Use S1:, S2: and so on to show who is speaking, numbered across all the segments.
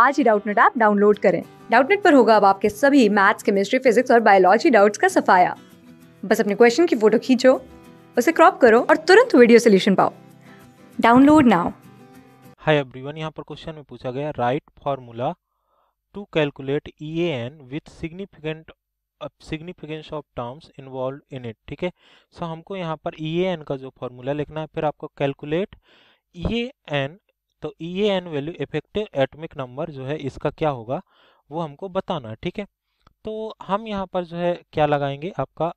S1: आज ही Doubtnut app download करें डाउटनेट पर होगा अब आपके सभी मैथ्स केमिस्ट्री फिजिक्स और बायोलॉजी डाउट्स का सफाया बस अपने क्वेश्चन की फोटो खींचो उसे क्रॉप करो और तुरंत वीडियो सोल्यूशन पाओ डाउनलोड नाउ
S2: हाय एवरीवन यहाँ पर क्वेश्चन में पूछा गया write formula to calculate E N with significant significance of terms involve in it ठीक है सो हमको यहाँ पर ई e एन का जो फार्मूला लिखना है फिर आपको कैलकुलेट ई एन तो E N value effective atomic number जो है इसका क्या होगा वो हमको बताना है ठीक है तो हम यहाँ पर जो है क्या लगाएंगे आपका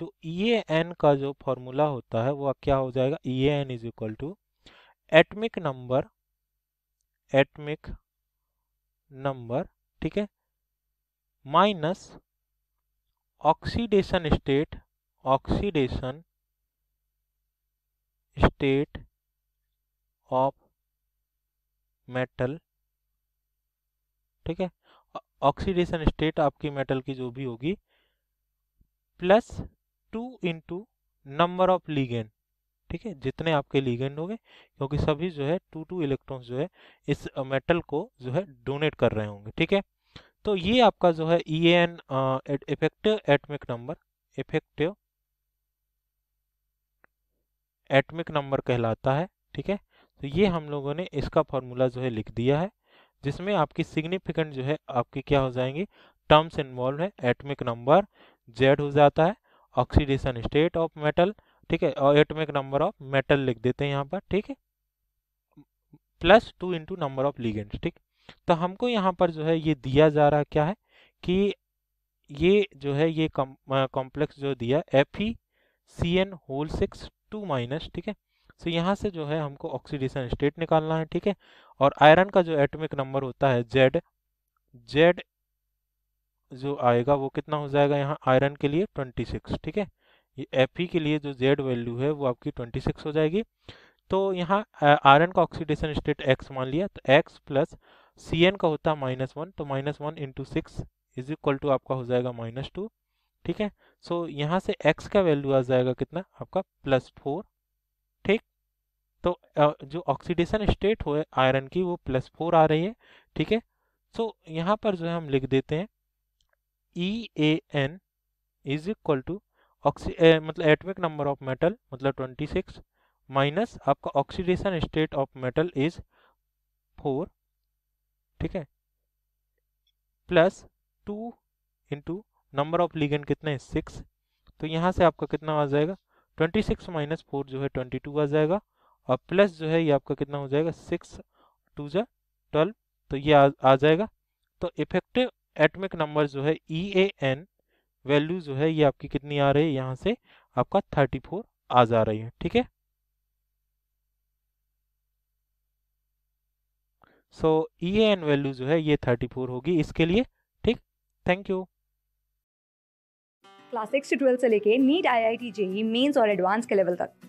S2: जो ई e एन का जो फॉर्मूला होता है वो क्या हो जाएगा E N is equal to atomic number atomic number ठीक है minus oxidation state oxidation state of metal ठीक है ऑक्सीडेशन स्टेट आपकी मेटल की जो भी होगी plus two into number of ligand ठीक है जितने आपके लीगेंड होंगे क्योंकि सभी जो है टू टू इलेक्ट्रॉन्स जो है इस मेटल को जो है डोनेट कर रहे होंगे ठीक है तो ये आपका जो है E N effective atomic number effective atomic number कहलाता है ठीक है तो ये हम लोगों ने इसका फॉर्मूला जो है लिख दिया है जिसमें आपकी सिग्निफिकेंट जो है आपकी क्या हो जाएंगी टर्म्स इन्वॉल्व है एटमिक नंबर जेड हो जाता है ऑक्सीडेशन स्टेट ऑफ मेटल ठीक है और एटमिक नंबर ऑफ मेटल लिख देते हैं यहाँ पर ठीक है plus two into number of ligands ठीक तो हमको यहाँ पर जो है ये दिया जा रहा क्या है कि ये जो है ये कॉम्प्लेक्स जो दिया F E C N whole six two minus ठीक है सो so, यहाँ से जो है हमको ऑक्सीडेशन स्टेट निकालना है ठीक है और आयरन का जो एटमिक नंबर होता है जेड जेड जो आएगा वो कितना हो जाएगा यहाँ आयरन के लिए 26 ठीक है ये एफ के लिए जो जेड वैल्यू है वो आपकी 26 हो जाएगी तो यहाँ आयरन का ऑक्सीडेशन स्टेट एक्स मान लिया तो एक्स प्लस सी का होता है माइनस वन तो minus one into six is equal to आपका हो जाएगा माइनस टू ठीक है सो so, यहाँ से x का वैल्यू आ जाएगा कितना आपका प्लस फोर तो जो ऑक्सीडेशन स्टेट हो आयरन की वो प्लस फोर आ रही है ठीक है सो यहाँ पर जो है हम लिख देते हैं E A N is equal to oxy मतलब एटमिक नंबर ऑफ मेटल मतलब ट्वेंटी सिक्स माइनस आपका oxidation state of metal is four ठीक है plus two into number of ligand कितने हैं सिक्स तो यहाँ से आपका कितना आ जाएगा ट्वेंटी सिक्स माइनस फोर जो है ट्वेंटी टू आ जाएगा और प्लस जो है ये आपका कितना हो जाएगा सिक्स टू जा ट्वेल्व तो ये आ, आ जाएगा तो इफेक्टिव एटमिक नंबर जो है ई ए एन वैल्यू जो है ये आपकी कितनी आ रही है यहाँ से आपका थर्टी फोर आ जा रही है ठीक है सो ई ए एन वैल्यू जो है ये थर्टी फोर होगी इसके लिए ठीक थैंक यू
S1: क्लास सिक्स से लेके NEET I I T JEE mains और एडवांस के लेवल तक